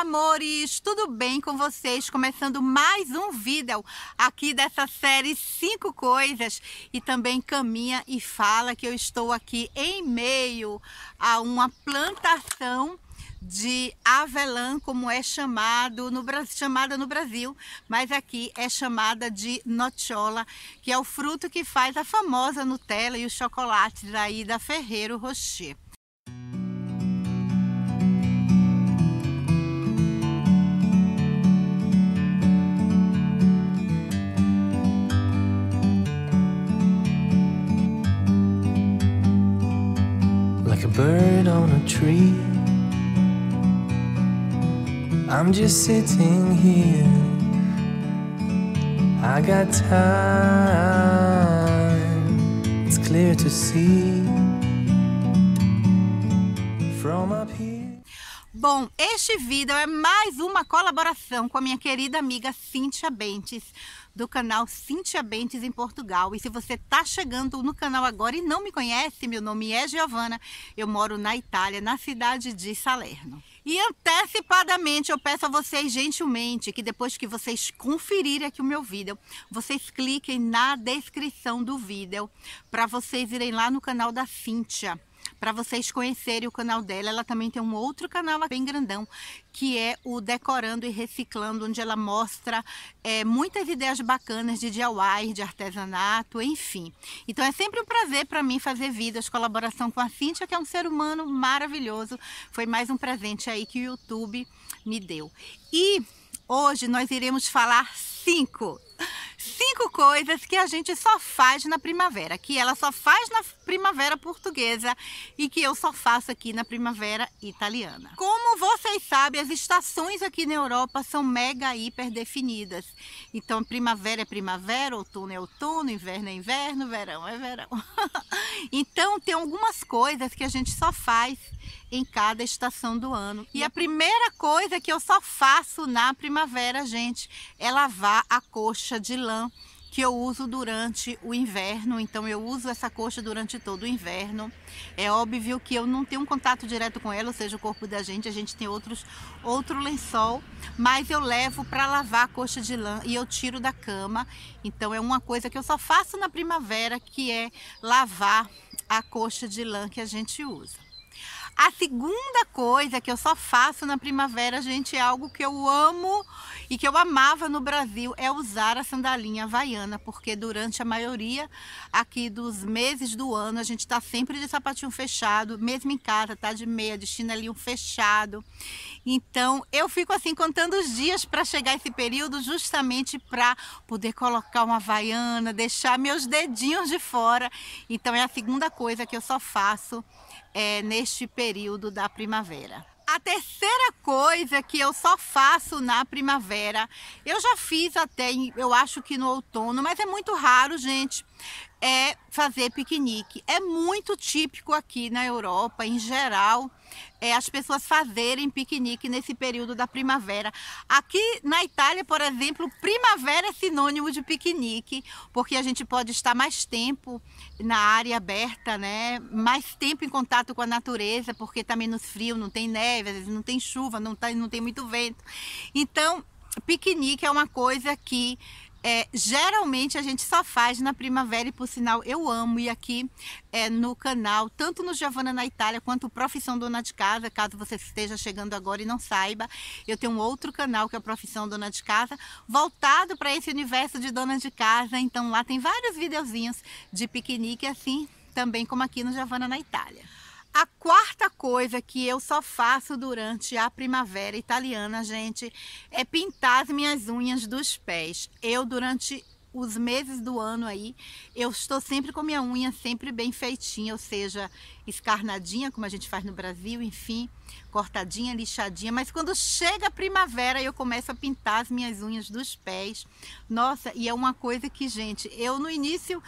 amores, tudo bem com vocês? Começando mais um vídeo aqui dessa série 5 coisas e também caminha e fala que eu estou aqui em meio a uma plantação de avelã, como é chamado no Brasil, chamada no Brasil, mas aqui é chamada de notiola, que é o fruto que faz a famosa Nutella e os chocolates aí da Ferreiro Rocher. bird on a tree. I'm just sitting here. I got time, it's clear to see. From up here. Bom, este vídeo é mais uma colaboração com a minha querida amiga Cíntia Bentes do canal Cíntia Bentes em Portugal. E se você está chegando no canal agora e não me conhece, meu nome é Giovana, eu moro na Itália, na cidade de Salerno. E antecipadamente eu peço a vocês gentilmente que depois que vocês conferirem aqui o meu vídeo, vocês cliquem na descrição do vídeo para vocês irem lá no canal da Cíntia para vocês conhecerem o canal dela. Ela também tem um outro canal bem grandão, que é o Decorando e Reciclando, onde ela mostra é, muitas ideias bacanas de DIY, de artesanato, enfim. Então é sempre um prazer para mim fazer vídeos, colaboração com a Cíntia, que é um ser humano maravilhoso. Foi mais um presente aí que o YouTube me deu. E hoje nós iremos falar cinco Cinco coisas que a gente só faz na primavera, que ela só faz na primavera portuguesa e que eu só faço aqui na primavera italiana. Como vocês sabem, as estações aqui na Europa são mega hiper definidas. Então, primavera é primavera, outono é outono, inverno é inverno, verão é verão. então, tem algumas coisas que a gente só faz em cada estação do ano. E uhum. a primeira coisa que eu só faço na primavera, gente, é lavar a coxa de lã que eu uso durante o inverno, então eu uso essa coxa durante todo o inverno. É óbvio que eu não tenho um contato direto com ela, ou seja, o corpo da gente, a gente tem outros outro lençol, mas eu levo para lavar a coxa de lã e eu tiro da cama. Então é uma coisa que eu só faço na primavera, que é lavar a coxa de lã que a gente usa. A segunda coisa que eu só faço na primavera, gente, é algo que eu amo e que eu amava no Brasil, é usar a sandalinha havaiana, porque durante a maioria aqui dos meses do ano a gente tá sempre de sapatinho fechado, mesmo em casa, tá de meia, de chinelinho fechado. Então, eu fico assim contando os dias para chegar esse período justamente para poder colocar uma havaiana, deixar meus dedinhos de fora. Então, é a segunda coisa que eu só faço é, neste período da primavera. A terceira coisa que eu só faço na primavera, eu já fiz até, eu acho que no outono, mas é muito raro, gente, é fazer piquenique. É muito típico aqui na Europa, em geral, é, as pessoas fazerem piquenique nesse período da primavera. Aqui na Itália, por exemplo, primavera é sinônimo de piquenique, porque a gente pode estar mais tempo na área aberta, né? Mais tempo em contato com a natureza, porque está menos frio, não tem neve, às vezes não tem chuva, não, tá, não tem muito vento. Então, piquenique é uma coisa que é, geralmente a gente só faz na primavera e por sinal eu amo e aqui é, no canal, tanto no Giovana na Itália quanto Profissão Dona de Casa, caso você esteja chegando agora e não saiba, eu tenho um outro canal que é Profissão Dona de Casa, voltado para esse universo de dona de casa, então lá tem vários videozinhos de piquenique assim, também como aqui no Giovana na Itália. A quarta coisa que eu só faço durante a primavera italiana, gente, é pintar as minhas unhas dos pés. Eu, durante os meses do ano aí, eu estou sempre com minha unha sempre bem feitinha, ou seja, escarnadinha, como a gente faz no Brasil, enfim, cortadinha, lixadinha. Mas quando chega a primavera, eu começo a pintar as minhas unhas dos pés. Nossa, e é uma coisa que, gente, eu no início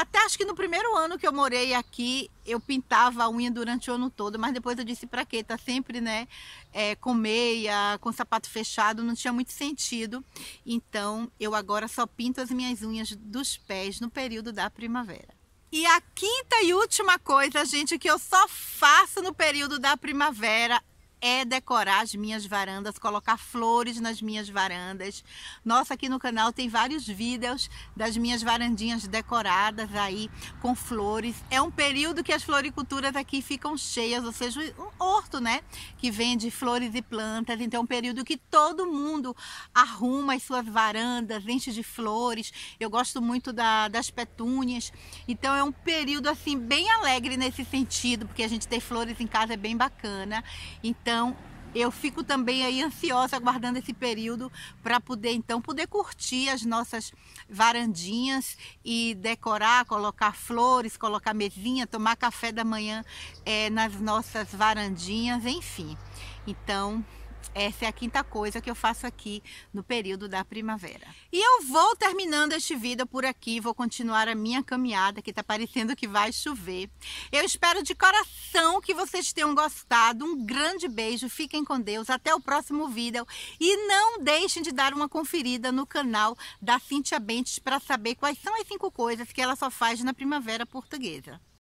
até acho que no primeiro ano que eu morei aqui, eu pintava a unha durante o ano todo, mas depois eu disse pra quê? Tá sempre, né, é, com meia, com sapato fechado, não tinha muito sentido. Então, eu agora só pinto as minhas unhas dos pés no período da primavera. E a quinta e última coisa, gente, que eu só faço no período da primavera é decorar as minhas varandas, colocar flores nas minhas varandas. Nossa, aqui no canal tem vários vídeos das minhas varandinhas decoradas aí com flores. É um período que as floriculturas aqui ficam cheias, ou seja, horto, né? Que vende flores e plantas. Então, é um período que todo mundo arruma as suas varandas, enche de flores. Eu gosto muito da, das petúnias. Então, é um período assim bem alegre nesse sentido, porque a gente ter flores em casa é bem bacana. Então, eu fico também aí ansiosa aguardando esse período para poder então poder curtir as nossas varandinhas e decorar, colocar flores, colocar mesinha, tomar café da manhã é, nas nossas varandinhas, enfim. Então essa é a quinta coisa que eu faço aqui no período da primavera. E eu vou terminando este vídeo por aqui, vou continuar a minha caminhada, que está parecendo que vai chover. Eu espero de coração que vocês tenham gostado. Um grande beijo, fiquem com Deus, até o próximo vídeo. E não deixem de dar uma conferida no canal da Cintia Bentes para saber quais são as cinco coisas que ela só faz na primavera portuguesa.